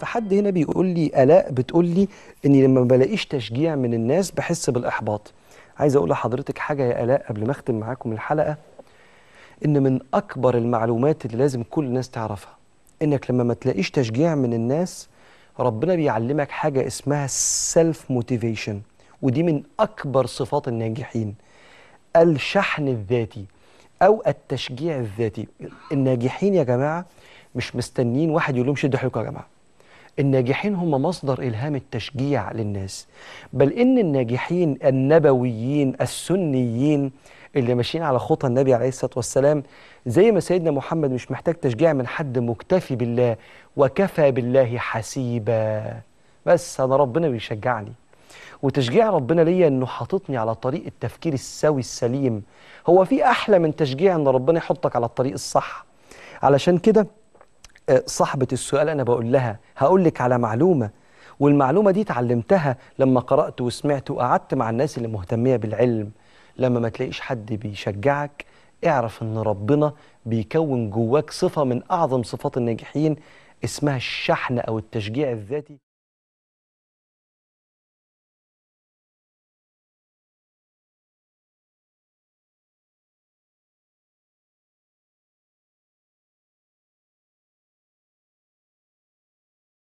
فحد هنا بيقول لي الاء بتقول لي اني لما بلاقيش تشجيع من الناس بحس بالاحباط عايز اقول لحضرتك حاجه يا الاء قبل ما اختم معاكم الحلقه ان من اكبر المعلومات اللي لازم كل الناس تعرفها انك لما ما تلاقيش تشجيع من الناس ربنا بيعلمك حاجه اسمها السيلف موتيفيشن ودي من اكبر صفات الناجحين الشحن الذاتي او التشجيع الذاتي الناجحين يا جماعه مش مستنيين واحد يقول لهم شدوا حيلكم يا جماعه الناجحين هم مصدر إلهام التشجيع للناس بل إن الناجحين النبويين السنيين اللي ماشيين على خطى النبي عليه الصلاة والسلام زي ما سيدنا محمد مش محتاج تشجيع من حد مكتفي بالله وكفى بالله حسيبا بس أنا ربنا بيشجعني وتشجيع ربنا ليا انه حاططني على طريق التفكير السوي السليم هو في احلى من تشجيع ان ربنا يحطك على الطريق الصح علشان كده آه، صاحبة السؤال أنا بقول لها هقول لك على معلومة والمعلومة دي اتعلمتها لما قرأت وسمعت وقعدت مع الناس اللي مهتمية بالعلم لما ما تلاقيش حد بيشجعك اعرف ان ربنا بيكون جواك صفة من أعظم صفات الناجحين اسمها الشحن أو التشجيع الذاتي